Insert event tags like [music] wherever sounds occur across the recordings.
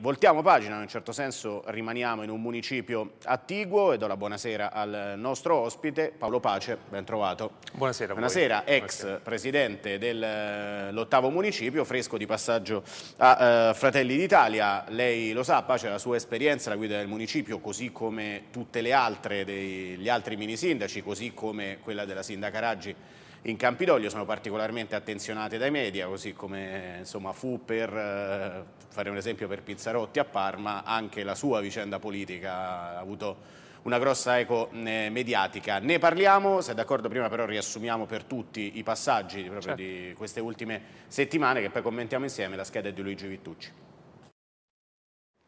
voltiamo pagina, in un certo senso rimaniamo in un municipio attiguo e do la buonasera al nostro ospite Paolo Pace, ben trovato. Buonasera. Buonasera, voi. ex buonasera. presidente dell'ottavo eh, municipio, fresco di passaggio a eh, Fratelli d'Italia. Lei lo sa, Pace, la sua esperienza, la guida del municipio, così come tutte le altre degli altri mini sindaci, così come quella della sindaca Raggi in Campidoglio sono particolarmente attenzionate dai media, così come insomma, fu per, eh, fare un esempio per Pizzarotti a Parma, anche la sua vicenda politica ha avuto una grossa eco eh, mediatica. Ne parliamo, se è d'accordo prima però riassumiamo per tutti i passaggi certo. di queste ultime settimane che poi commentiamo insieme la scheda è di Luigi Vittucci.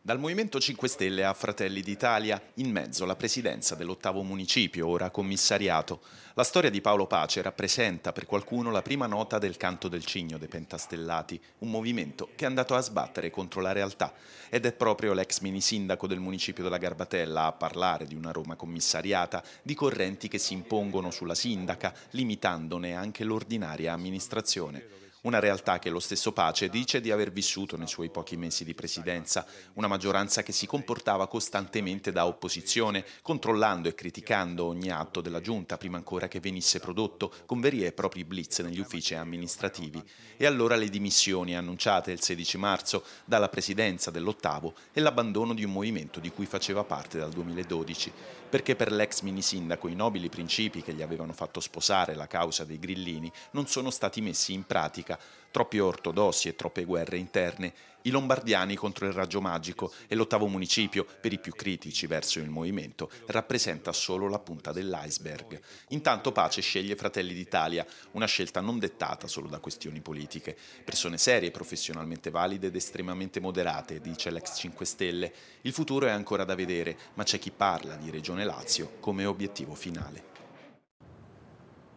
Dal Movimento 5 Stelle a Fratelli d'Italia, in mezzo alla presidenza dell'ottavo municipio, ora commissariato, la storia di Paolo Pace rappresenta per qualcuno la prima nota del canto del cigno dei Pentastellati, un movimento che è andato a sbattere contro la realtà. Ed è proprio l'ex minisindaco del municipio della Garbatella a parlare di una Roma commissariata, di correnti che si impongono sulla sindaca, limitandone anche l'ordinaria amministrazione. Una realtà che lo stesso Pace dice di aver vissuto nei suoi pochi mesi di presidenza, una maggioranza che si comportava costantemente da opposizione, controllando e criticando ogni atto della giunta prima ancora che venisse prodotto, con veri e propri blitz negli uffici amministrativi. E allora le dimissioni annunciate il 16 marzo dalla presidenza dell'ottavo e l'abbandono di un movimento di cui faceva parte dal 2012, perché per l'ex minisindaco i nobili principi che gli avevano fatto sposare la causa dei grillini non sono stati messi in pratica Danimarca, troppi ortodossi e troppe guerre interne, i lombardiani contro il raggio magico e l'ottavo municipio, per i più critici verso il movimento, rappresenta solo la punta dell'iceberg. Intanto Pace sceglie Fratelli d'Italia, una scelta non dettata solo da questioni politiche. Persone serie, professionalmente valide ed estremamente moderate, dice l'ex 5 Stelle. Il futuro è ancora da vedere, ma c'è chi parla di Regione Lazio come obiettivo finale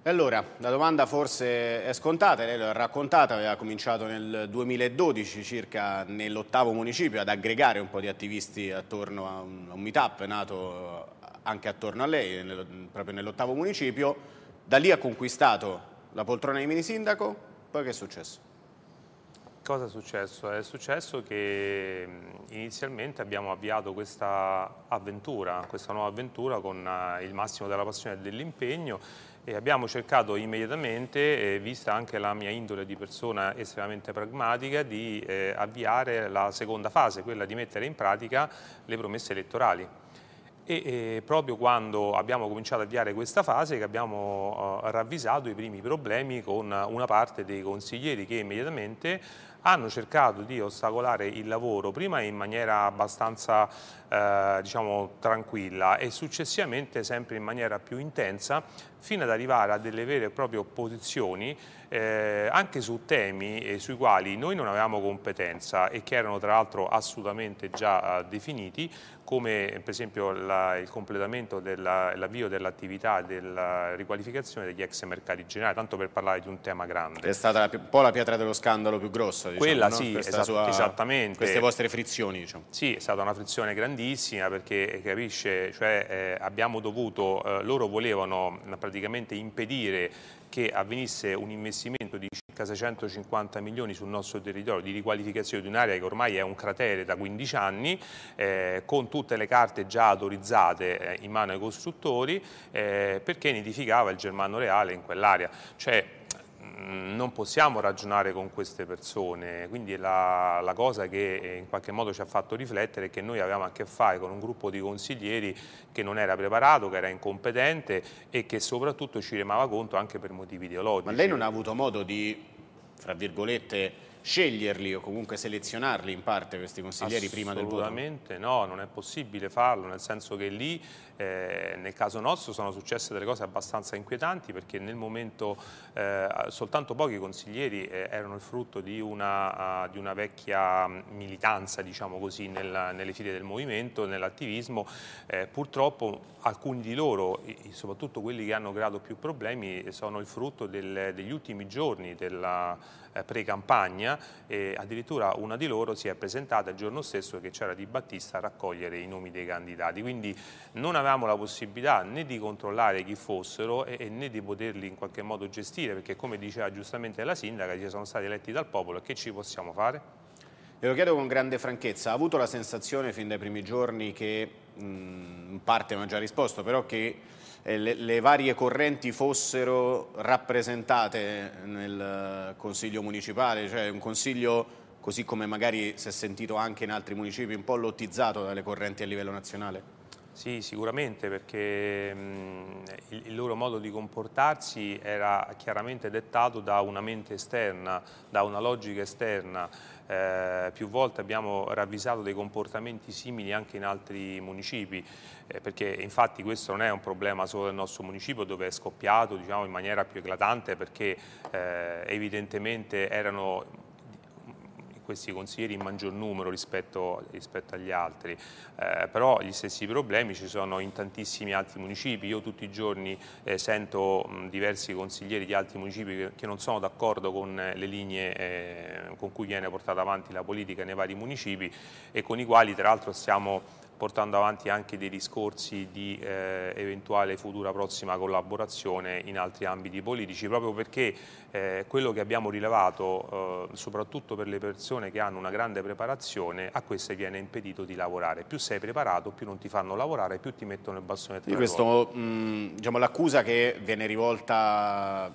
allora, la domanda forse è scontata, lei l'ha raccontata, aveva cominciato nel 2012 circa nell'ottavo municipio ad aggregare un po' di attivisti attorno a un, un meetup nato anche attorno a lei, nel, proprio nell'ottavo municipio, da lì ha conquistato la poltrona di minisindaco, poi che è successo? Cosa è successo? È successo che inizialmente abbiamo avviato questa avventura, questa nuova avventura con eh, il massimo della passione e dell'impegno e abbiamo cercato immediatamente, eh, vista anche la mia indole di persona estremamente pragmatica, di eh, avviare la seconda fase, quella di mettere in pratica le promesse elettorali. E eh, proprio quando abbiamo cominciato a avviare questa fase che abbiamo ravvisato i primi problemi con una parte dei consiglieri che immediatamente hanno cercato di ostacolare il lavoro prima in maniera abbastanza eh, diciamo, tranquilla e successivamente sempre in maniera più intensa fino ad arrivare a delle vere e proprie opposizioni eh, anche su temi eh, sui quali noi non avevamo competenza e che erano tra l'altro assolutamente già eh, definiti come per esempio la, il completamento dell'avvio dell'attività della riqualificazione degli ex mercati generali, tanto per parlare di un tema grande. È stata la, un po' la pietra dello scandalo più grossa, diciamo, Quella no? sì, esatto, sua, esattamente. Queste vostre frizioni, diciamo. Sì, è stata una frizione grandissima perché eh, capisce, cioè eh, abbiamo dovuto, eh, loro volevano praticamente praticamente impedire che avvenisse un investimento di circa 650 milioni sul nostro territorio di riqualificazione di un'area che ormai è un cratere da 15 anni, eh, con tutte le carte già autorizzate eh, in mano ai costruttori, eh, perché nidificava il Germano Reale in quell'area. Cioè, Mm, non possiamo ragionare con queste persone, quindi la, la, cosa che eh, in qualche modo ci ha fatto riflettere è che noi avevamo a che fare con un gruppo di consiglieri che non era preparato, che era incompetente e che soprattutto ci remava conto anche per motivi ideologici. Ma lei non ha avuto modo di, fra virgolette, sceglierli o comunque selezionarli in parte questi consiglieri prima del voto? Assolutamente no, non è possibile farlo, nel senso che lì eh, nel caso nostro sono successe delle cose abbastanza inquietanti perché nel momento eh, soltanto pochi consiglieri eh, erano il frutto di una, uh, di una vecchia mm, militanza diciamo così, nella, nelle file del movimento, nell'attivismo, eh, purtroppo alcuni di loro, soprattutto quelli che hanno creato più problemi, sono il frutto del, degli ultimi giorni della eh, pre-campagna e addirittura una di loro si è presentata il giorno stesso che c'era Di Battista a raccogliere i nomi dei candidati, quindi non avevamo la possibilità né di controllare chi fossero e, e né di poterli in qualche modo gestire, perché come diceva giustamente la sindaca, ci sono stati eletti dal popolo, che ci possiamo fare? Ve lo chiedo con grande franchezza, ha avuto la sensazione fin dai primi giorni che, mm, in parte mi ha già risposto, però che eh, le, le, varie correnti fossero rappresentate nel Consiglio Municipale, cioè un Consiglio così come magari si è sentito anche in altri municipi, un po' lottizzato dalle correnti a livello nazionale? Sì, sicuramente perché mh, il, il, loro modo di comportarsi era chiaramente dettato da una mente esterna, da una logica esterna. Eh, più volte abbiamo ravvisato dei comportamenti simili anche in altri municipi, eh, perché infatti questo non è un problema solo del nostro municipio dove è scoppiato diciamo, in maniera più eclatante perché eh, evidentemente erano questi consiglieri in maggior numero rispetto, rispetto agli altri, eh, però gli stessi problemi ci sono in tantissimi altri municipi, io tutti i giorni eh, sento mh, diversi consiglieri di altri municipi che, che non sono d'accordo con eh, le linee eh, con cui viene portata avanti la politica nei vari municipi e con i quali tra l'altro stiamo portando avanti anche dei discorsi di eh, eventuale futura prossima collaborazione in altri ambiti politici, proprio perché eh, quello che abbiamo rilevato, eh, soprattutto per le persone che hanno una grande preparazione, a queste viene impedito di lavorare. Più sei preparato, più non ti fanno lavorare, più ti mettono il bastone tra questo, mh, mm, diciamo, l'accusa che viene rivolta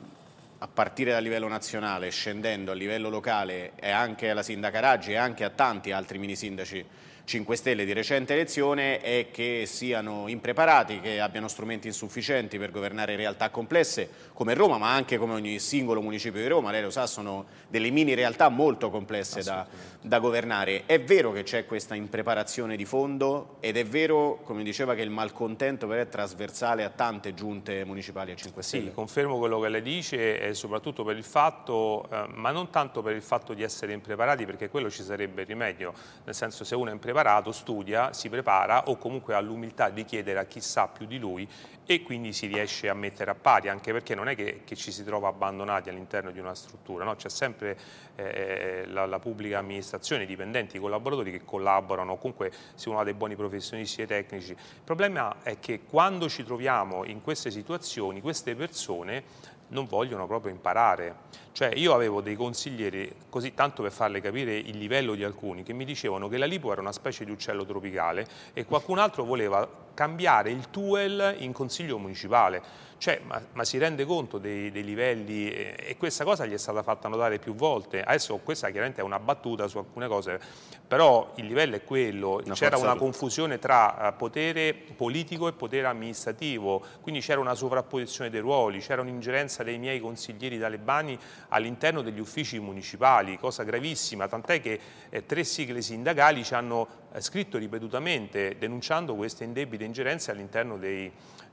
a partire dal livello nazionale, scendendo a livello locale e anche alla sindaca Raggi e anche a tanti altri mini sindaci 5 Stelle di recente elezione è che siano impreparati, che abbiano strumenti insufficienti per governare realtà complesse come Roma, ma anche come ogni singolo municipio di Roma. Lei lo sa, sono delle mini realtà molto complesse da, da governare. È vero che c'è questa impreparazione di fondo ed è vero, come diceva, che il malcontento però è trasversale a tante giunte municipali a 5 Stelle. Sì, confermo quello che lei dice e soprattutto per il fatto, eh, ma non tanto per il fatto di essere impreparati, perché quello ci sarebbe rimedio, nel senso se uno è impreparato preparato, studia, si prepara o comunque ha l'umiltà di chiedere a chi sa più di lui e quindi si riesce a mettere a pari, anche perché non è che, che ci si trova abbandonati all'interno di una struttura, no? c'è sempre eh, eh la, la, pubblica amministrazione, i dipendenti, i collaboratori che collaborano, comunque si uno ha dei buoni professionisti e tecnici. Il problema è che quando ci troviamo in queste situazioni, queste persone non vogliono proprio imparare cioè io avevo dei consiglieri, così tanto per farle capire il livello di alcuni, che mi dicevano che la lipo era una specie di uccello tropicale e qualcun altro voleva cambiare il TUEL in consiglio municipale, cioè, ma, ma, si rende conto dei, dei livelli eh, e questa cosa gli è stata fatta notare più volte, adesso questa chiaramente è una battuta su alcune cose, però il livello è quello, c'era una confusione tra eh, potere politico e potere amministrativo, quindi c'era una sovrapposizione dei ruoli, c'era un'ingerenza dei miei consiglieri talebani all'interno degli uffici municipali, cosa gravissima, tant'è che eh, tre sigle sindacali ci hanno eh, scritto ripetutamente denunciando queste indebite ingerenze all'interno dei,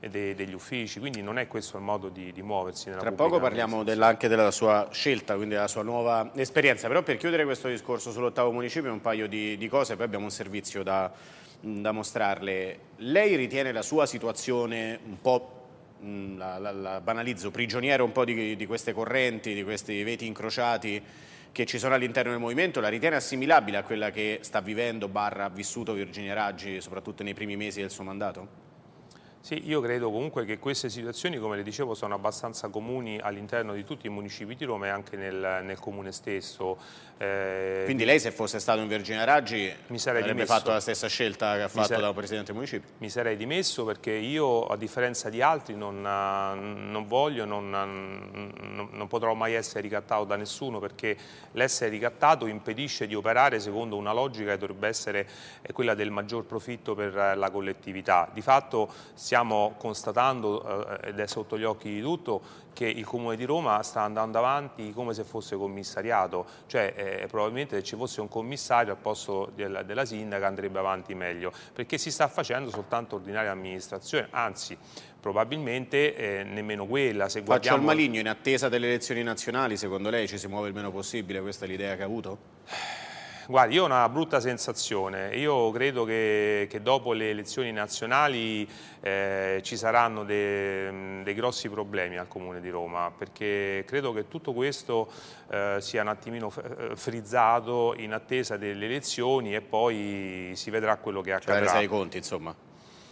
dei, degli uffici, quindi non è questo il modo di, di muoversi. Tra poco parliamo della, anche della sua scelta, quindi della sua nuova esperienza, però per chiudere questo discorso sull'ottavo municipio un paio di, di cose, poi abbiamo un servizio da, da mostrarle. Lei ritiene la sua situazione un po' mm, la, la, la banalizzo, prigioniero un po' di, di queste correnti, di questi veti incrociati che ci sono all'interno del movimento la ritiene assimilabile a quella che sta vivendo barra vissuto Virginia Raggi soprattutto nei primi mesi del suo mandato? Sì, io credo comunque che queste situazioni, come le dicevo, sono abbastanza comuni all'interno di tutti i municipi di Roma e anche nel, nel comune stesso. Eh, Quindi lei se fosse stato in Vergine Raggi mi sarei avrebbe dimesso. fatto la stessa scelta che ha fatto sarei, dal Presidente del Municipio? Mi sarei dimesso perché io, a differenza di altri, non, non voglio, non, non, non potrò mai essere ricattato da nessuno perché l'essere ricattato impedisce di operare secondo una logica che dovrebbe essere eh, quella del maggior profitto per la collettività. Di fatto siamo stiamo constatando, eh, ed è sotto gli occhi di tutto, che il Comune di Roma sta andando avanti come se fosse commissariato, cioè eh, probabilmente se ci fosse un commissario al posto del, della sindaca andrebbe avanti meglio, perché si sta facendo soltanto ordinaria amministrazione, anzi probabilmente eh, nemmeno quella. Se guardiamo... Faccio al maligno in attesa delle elezioni nazionali, secondo lei ci si muove il meno possibile, questa è l'idea che ha avuto? Guardi, io ho una brutta sensazione, io credo che, che dopo le elezioni nazionali eh, ci saranno dei grossi problemi al Comune di Roma, perché credo che tutto questo eh, sia un attimino eh, frizzato in attesa delle elezioni e poi si vedrà quello che cioè, accadrà. Cioè, sei conti, insomma.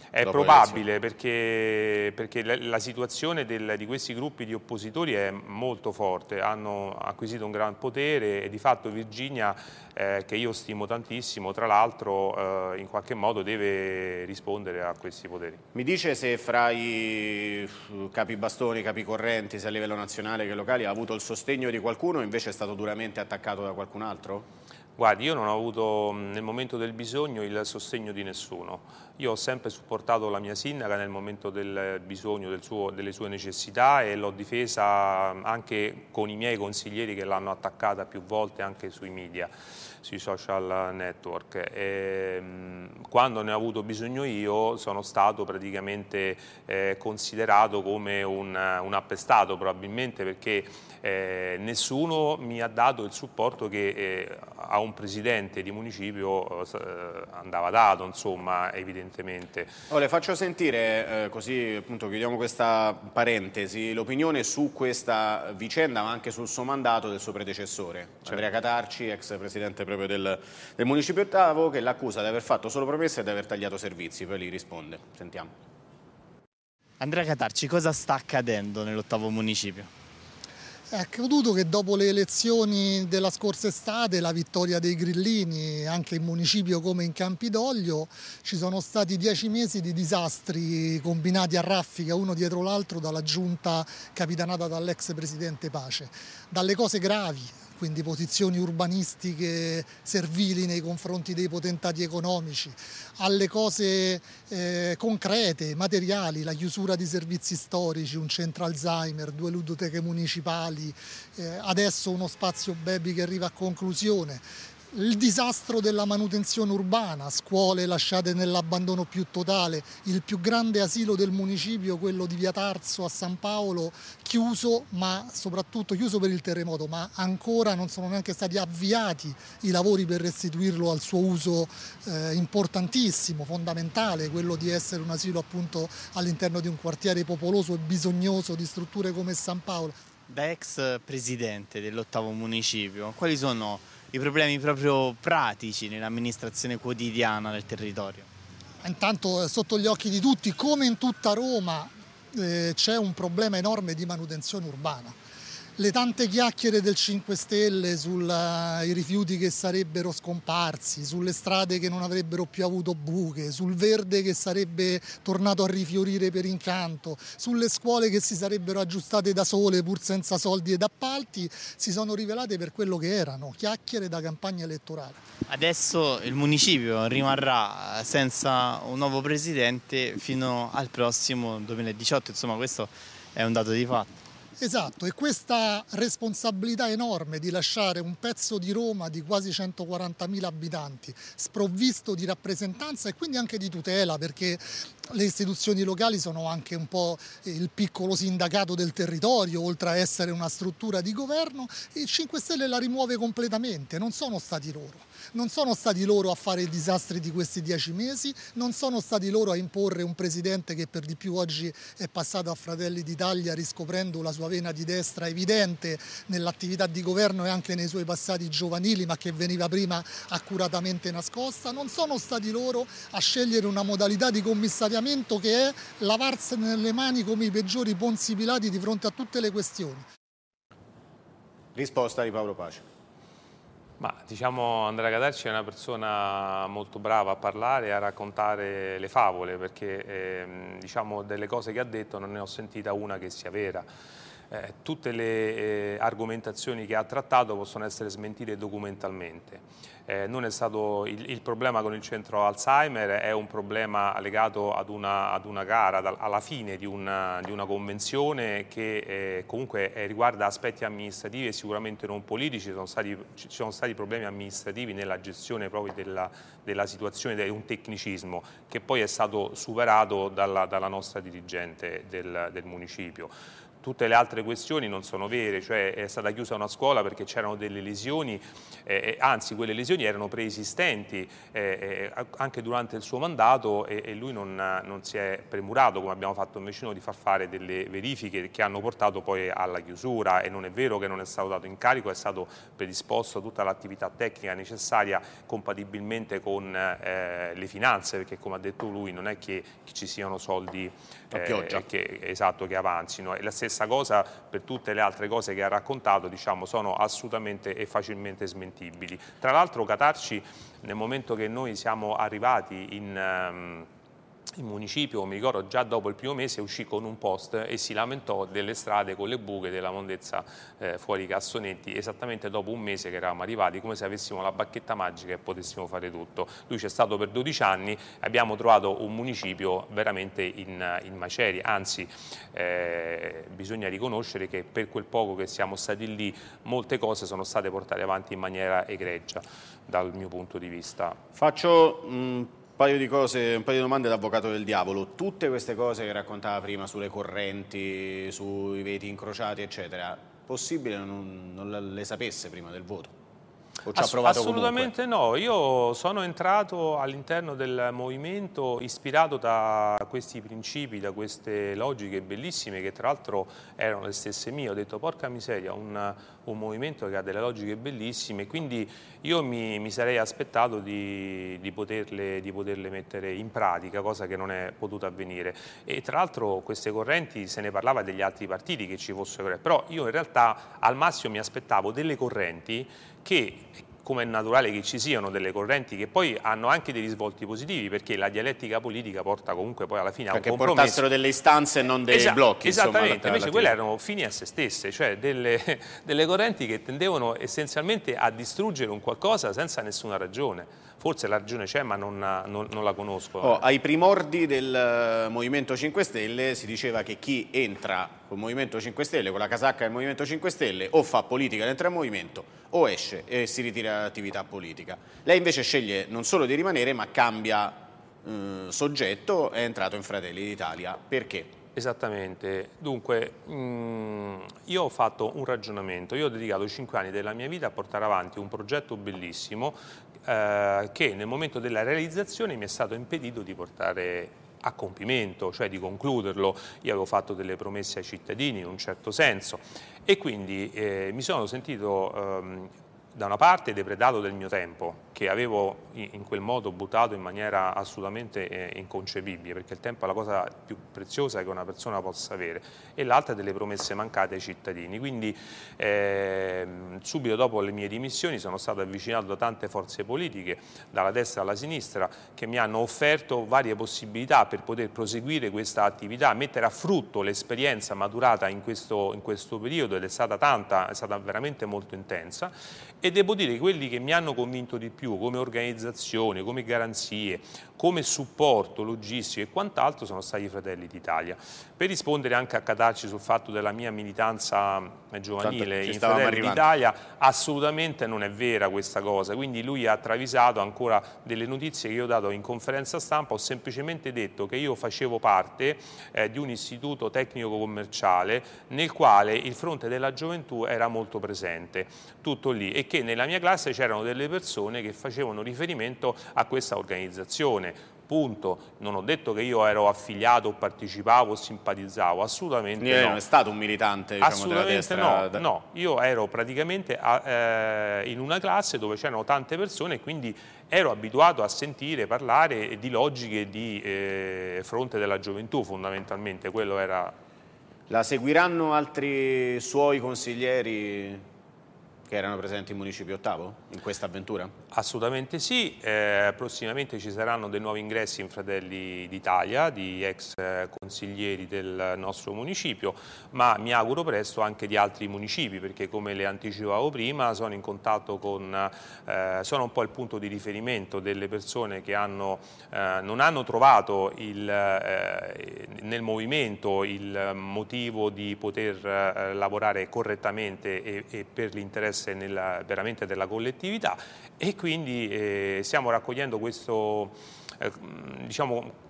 È probabile perché, perché, la, la situazione del, di questi gruppi di oppositori è molto forte, hanno acquisito un gran potere e di fatto Virginia, eh, che io stimo tantissimo, tra l'altro eh, in qualche modo deve rispondere a questi poteri. Mi dice se fra i eh, capi bastoni, capi correnti, sia a livello nazionale che locale, ha avuto il sostegno di qualcuno o invece è stato duramente attaccato da qualcun altro? Guardi, io non ho avuto nel momento del bisogno il sostegno di nessuno. Io ho sempre supportato la mia sindaca nel momento del bisogno, del suo, delle sue necessità e l'ho difesa mm, anche con i miei consiglieri che l'hanno attaccata più volte anche sui media, sui social network. E, mm, quando ne ho avuto bisogno io sono stato praticamente eh, considerato come un, un, appestato probabilmente perché eh, nessuno mi ha dato il supporto che eh, a un presidente di municipio eh, eh, andava dato, insomma, evidentemente evidentemente. Oh, le faccio sentire, eh, così appunto chiudiamo questa parentesi, l'opinione su questa vicenda ma anche sul suo mandato del suo predecessore, certo. Andrea Catarci, ex presidente proprio del, del municipio Ottavo, che l'accusa di aver fatto solo promesse e di aver tagliato servizi, poi lì risponde. Sentiamo. Andrea Catarci, cosa sta accadendo nell'ottavo municipio? È accaduto che dopo le elezioni della scorsa estate, la vittoria dei grillini, anche in municipio come in Campidoglio, ci sono stati dieci mesi di disastri combinati a raffica uno dietro l'altro dalla giunta capitanata dall'ex presidente Pace. Dalle cose gravi quindi posizioni urbanistiche servili nei confronti dei potentati economici, alle cose eh, concrete, materiali, la chiusura di servizi storici, un centro Alzheimer, due ludoteche municipali, eh, adesso uno spazio Bebi che arriva a conclusione il disastro della manutenzione urbana, scuole lasciate nell'abbandono più totale, il più grande asilo del municipio, quello di Via Tarso a San Paolo, chiuso ma soprattutto chiuso per il terremoto, ma ancora non sono neanche stati avviati i lavori per restituirlo al suo uso eh, importantissimo, fondamentale, quello di essere un asilo appunto all'interno di un quartiere popoloso e bisognoso di strutture come San Paolo. Da ex presidente dell'ottavo municipio, quali sono i problemi proprio pratici nell'amministrazione quotidiana del territorio? Intanto è eh, sotto gli occhi di tutti, come in tutta Roma eh, c'è un problema enorme di manutenzione urbana le tante chiacchiere del 5 Stelle sui eh, rifiuti che sarebbero scomparsi, sulle strade che non avrebbero più avuto buche, sul verde che sarebbe tornato a rifiorire per incanto, sulle scuole che si sarebbero aggiustate da sole pur senza soldi ed appalti, si sono rivelate per quello che erano, chiacchiere da campagna elettorale. Adesso il municipio rimarrà senza un nuovo presidente fino al prossimo 2018, insomma questo è un dato di fatto. Esatto, e questa responsabilità enorme di lasciare un pezzo di Roma di quasi 140.000 abitanti sprovvisto di rappresentanza e quindi anche di tutela, perché le istituzioni locali sono anche un po' il piccolo sindacato del territorio, oltre a essere una struttura di governo, il 5 Stelle la rimuove completamente, non sono stati loro non sono stati loro a fare i disastri di questi dieci mesi, non sono stati loro a imporre un presidente che per di più oggi è passato a Fratelli d'Italia riscoprendo la sua vena di destra evidente nell'attività di governo e anche nei suoi passati giovanili ma che veniva prima accuratamente nascosta, non sono stati loro a scegliere una modalità di commissariamento che è lavarsi nelle mani come i peggiori ponzi pilati di fronte a tutte le questioni. Risposta di Paolo Pace. Ma diciamo Andrea Cadarci è una persona molto brava a parlare e a raccontare le favole perché eh, diciamo, delle cose che ha detto non ne ho sentita una che sia vera eh, tutte le eh, argomentazioni che ha trattato possono essere smentite documentalmente. Eh, il, il, problema con il centro Alzheimer è un problema legato ad una, ad una gara, dal, alla fine di una, di una convenzione che eh, comunque eh, riguarda aspetti amministrativi e sicuramente non politici, sono stati, ci sono stati problemi amministrativi nella gestione proprio della, della situazione, è un tecnicismo che poi è stato superato dalla, dalla nostra dirigente del, del municipio tutte le altre questioni non sono vere, cioè è stata chiusa una scuola perché c'erano delle lesioni, eh, eh anzi quelle lesioni erano preesistenti eh, eh anche durante il suo mandato e, e lui non, non, si è premurato come abbiamo fatto invece noi di far fare delle verifiche che hanno portato poi alla chiusura e non è vero che non è stato dato incarico, è stato predisposto tutta l'attività tecnica necessaria compatibilmente con eh, le finanze perché come ha detto lui non è che ci siano soldi eh, che, esatto, che avanzino. E la stessa cosa per tutte le altre cose che ha raccontato, diciamo, sono assolutamente e facilmente smentibili. Tra l'altro Catarci, nel momento che noi siamo arrivati in... Um, il municipio, mi ricordo già dopo il primo mese, uscì con un post e si lamentò delle strade con le buche, della mondezza eh, fuori Cassonetti, esattamente dopo un mese che eravamo arrivati, come se avessimo la bacchetta magica e potessimo fare tutto. Lui c'è stato per 12 anni, e abbiamo trovato un municipio veramente in, in macerie, anzi eh, bisogna riconoscere che per quel poco che siamo stati lì molte cose sono state portate avanti in maniera egregia dal mio punto di vista. Faccio mh, paio di cose, un paio di domande all'avvocato del diavolo. Tutte queste cose che raccontava prima sulle correnti, sui veti incrociati, eccetera, possibile non, non le sapesse prima del voto? O ci Ass ha provato Assolutamente comunque? no, io sono entrato all'interno del movimento ispirato da questi principi, da queste logiche bellissime che tra l'altro erano le stesse mie, ho detto porca miseria, un, un movimento che ha delle logiche bellissime, quindi io mi, mi sarei aspettato di, di, poterle, di, poterle, mettere in pratica, cosa che non è potuta avvenire. E tra l'altro queste correnti, se ne parlava degli altri partiti che ci fossero, però io in realtà al massimo mi aspettavo delle correnti che come è naturale che ci siano delle correnti che poi hanno anche dei risvolti positivi perché la dialettica politica porta comunque poi alla fine a un compromesso. Perché portassero delle istanze e non dei Esa blocchi. Esattamente, insomma, invece quelle erano fini a se stesse, cioè delle, [laughs] delle correnti che tendevano essenzialmente a distruggere un qualcosa senza nessuna ragione forse la ragione c'è ma non, non, non la conosco. Oh, ai primordi del eh, Movimento 5 Stelle si diceva che chi entra col Movimento 5 Stelle, con la casacca del Movimento 5 Stelle, o fa politica dentro al Movimento o esce e si ritira attività politica. Lei invece sceglie non solo di rimanere ma cambia eh, soggetto, è entrato in Fratelli d'Italia. Perché? Esattamente, dunque mh, mm, io ho fatto un ragionamento, io ho dedicato cinque anni della mia vita a portare avanti un progetto bellissimo eh, che nel momento della realizzazione mi è stato impedito di portare a compimento, cioè di concluderlo. Io avevo fatto delle promesse ai cittadini in un certo senso e quindi eh, mi sono sentito ehm, da una parte depredato del mio tempo, che avevo in quel modo buttato in maniera assolutamente eh, inconcepibile, perché il tempo è la cosa più preziosa che una persona possa avere, e l'altra delle promesse mancate ai cittadini. Quindi eh, subito dopo le mie dimissioni sono stato avvicinato da tante forze politiche, dalla destra alla sinistra, che mi hanno offerto varie possibilità per poter proseguire questa attività, mettere a frutto l'esperienza maturata in questo, in questo periodo, ed è stata tanta, è stata veramente molto intensa, e devo dire che quelli che mi hanno convinto di più come organizzazione, come garanzie, come supporto logistico e quant'altro sono stati i Fratelli d'Italia. Per rispondere anche a Catacci sul fatto della mia militanza eh, giovanile Tanto, in Fratelli d'Italia, assolutamente non è vera questa cosa, quindi lui ha travisato ancora delle notizie che io ho dato in conferenza stampa, ho semplicemente detto che io facevo parte eh, di un istituto tecnico commerciale nel quale il fronte della gioventù era molto presente, tutto lì, e che nella mia classe c'erano delle persone che facevano riferimento a questa organizzazione punto. Non ho detto che io ero affiliato, partecipavo, simpatizzavo, assolutamente Quindi no. non è stato un militante diciamo, assolutamente destra, no, no, io ero praticamente a, eh, in una classe dove c'erano tante persone e quindi ero abituato a sentire parlare di logiche di eh, fronte della gioventù fondamentalmente, quello era... La seguiranno altri suoi consiglieri che erano presenti in Municipio Ottavo in questa avventura? Assolutamente sì, eh, prossimamente ci saranno dei nuovi ingressi in Fratelli d'Italia di ex eh, consiglieri del nostro municipio, ma mi auguro presto anche di altri municipi perché come le anticipavo prima sono in contatto con, eh, sono un po' il punto di riferimento delle persone che hanno, eh, non hanno trovato il, eh, nel movimento il motivo di poter eh, lavorare correttamente e, e per l'interesse interesse nella, veramente della collettività e quindi eh, stiamo raccogliendo questo, eh, diciamo,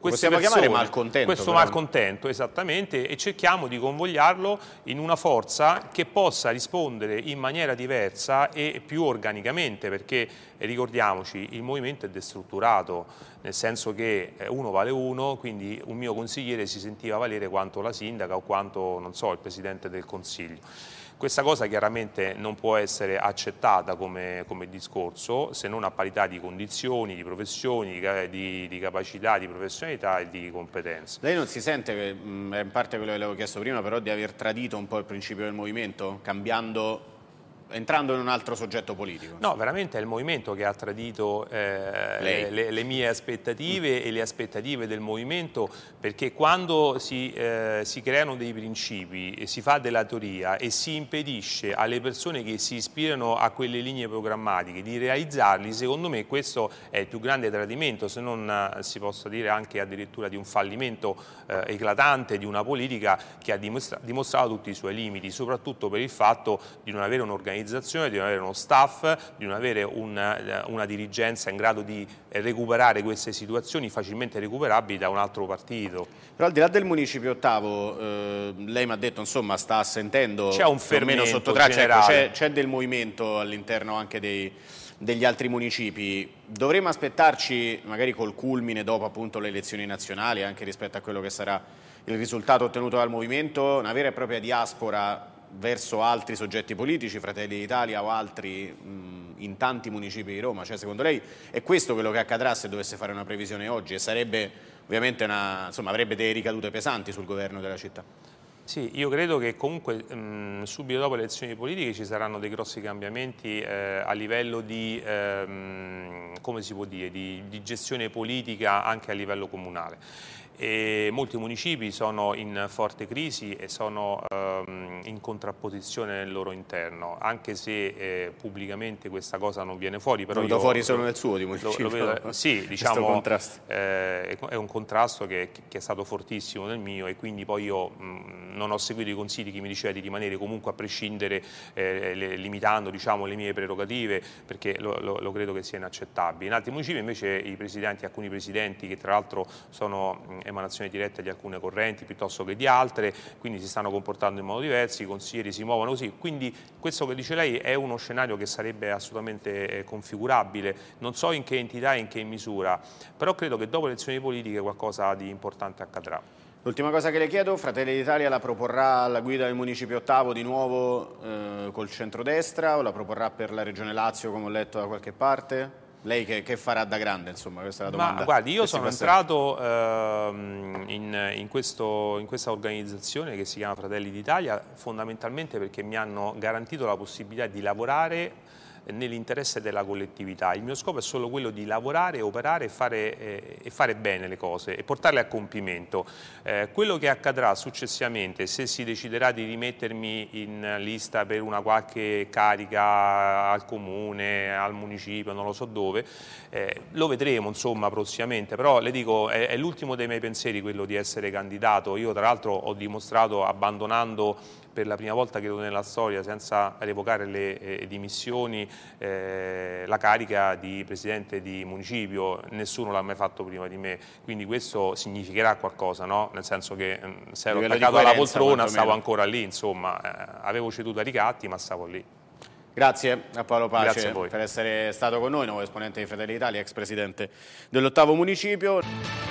possiamo persone, chiamare malcontento. Questo però. malcontento, esattamente, e cerchiamo di convogliarlo in una forza che possa rispondere in maniera diversa e più organicamente, perché eh, ricordiamoci, il movimento è destrutturato, nel senso che eh, uno vale uno, quindi un mio consigliere si sentiva valere quanto la sindaca o quanto, non so, il presidente del consiglio. Questa cosa chiaramente non può essere accettata come, come discorso se non a parità di condizioni, di professioni, di, di capacità, di professionalità e di competenze. Lei non si sente, mm, in parte quello che le avevo chiesto prima, però di aver tradito un po' il principio del movimento, cambiando entrando in un altro soggetto politico. No, veramente è il movimento che ha tradito eh, le, le, mie aspettative mm. e le aspettative del movimento, perché quando si, eh, si creano dei principi, e si fa della teoria e si impedisce alle persone che si ispirano a quelle linee programmatiche di realizzarli, secondo me questo è il più grande tradimento, se non eh, si possa dire anche addirittura di un fallimento eh, eclatante di una politica che ha dimostrato tutti i suoi limiti, soprattutto per il fatto di non avere un'organizzazione un'organizzazione, di non avere uno staff, di non avere una, eh, una dirigenza in grado di recuperare queste situazioni facilmente recuperabili da un altro partito. Però al di là del municipio ottavo, eh, lei mi ha detto insomma sta sentendo c'è un fermento sotto traccia, ecco, c'è del movimento all'interno anche dei, degli altri municipi. Dovremmo aspettarci magari col culmine dopo appunto le elezioni nazionali, anche rispetto a quello che sarà il risultato ottenuto dal movimento, una vera e propria diaspora verso altri soggetti politici, Fratelli d'Italia o altri mh, in tanti municipi di Roma? Cioè, secondo lei è questo quello che accadrà se dovesse fare una previsione oggi e sarebbe, una, insomma, avrebbe delle ricadute pesanti sul governo della città? Sì, io credo che comunque mh, subito dopo le elezioni politiche ci saranno dei grossi cambiamenti eh, a livello di, ehm, dire, di, di gestione politica anche a livello comunale e molti municipi sono in forte crisi e sono ehm, in contrapposizione nel loro interno, anche se eh, pubblicamente questa cosa non viene fuori. Però Venuta fuori solo nel suo di municipio. Lo, lo vedo, eh, sì, [laughs] diciamo, eh, è un contrasto che, che, è stato fortissimo nel mio e quindi poi io mh, mm, non ho seguito i consigli che mi diceva di rimanere comunque a prescindere, eh, le, limitando diciamo, le mie prerogative, perché lo, lo, credo che sia inaccettabile. In altri municipi invece i presidenti, alcuni presidenti che tra l'altro sono mm, emanazione diretta di alcune correnti piuttosto che di altre, quindi si stanno comportando in modo diverso, i consiglieri si muovono così, quindi questo che dice lei è uno scenario che sarebbe assolutamente eh, configurabile, non so in che entità e in che misura, però credo che dopo le elezioni politiche qualcosa di importante accadrà. L'ultima cosa che le chiedo, Fratelli d'Italia la proporrà alla guida del Municipio Ottavo di nuovo eh, col centrodestra o la proporrà per la Regione Lazio come ho letto da qualche parte? Lei che, che, farà da grande, insomma, questa è la domanda. Ma, guardi, io sono entrato ehm, in, in, questo, in, questa organizzazione che si chiama Fratelli d'Italia fondamentalmente perché mi hanno garantito la possibilità di lavorare nell'interesse della collettività. Il mio scopo è solo quello di lavorare, operare e fare, eh, e fare bene le cose e portarle a compimento. Eh, quello che accadrà successivamente, se si deciderà di rimettermi in lista per una qualche carica al comune, al municipio, non lo so dove, eh, lo vedremo insomma prossimamente, però le dico è, è l'ultimo dei miei pensieri quello di essere candidato. Io tra l'altro ho dimostrato abbandonando per la prima volta credo nella storia senza revocare le eh, dimissioni eh, la carica di presidente di municipio, nessuno l'ha mai fatto prima di me, quindi questo significherà qualcosa, no? nel senso che mh, mm, se ero attaccato alla poltrona stavo ancora lì, insomma, eh, avevo ceduto ai ricatti ma stavo lì. Grazie a Paolo Pace a per essere stato con noi, nuovo esponente di Fratelli Italia, ex presidente dell'ottavo municipio.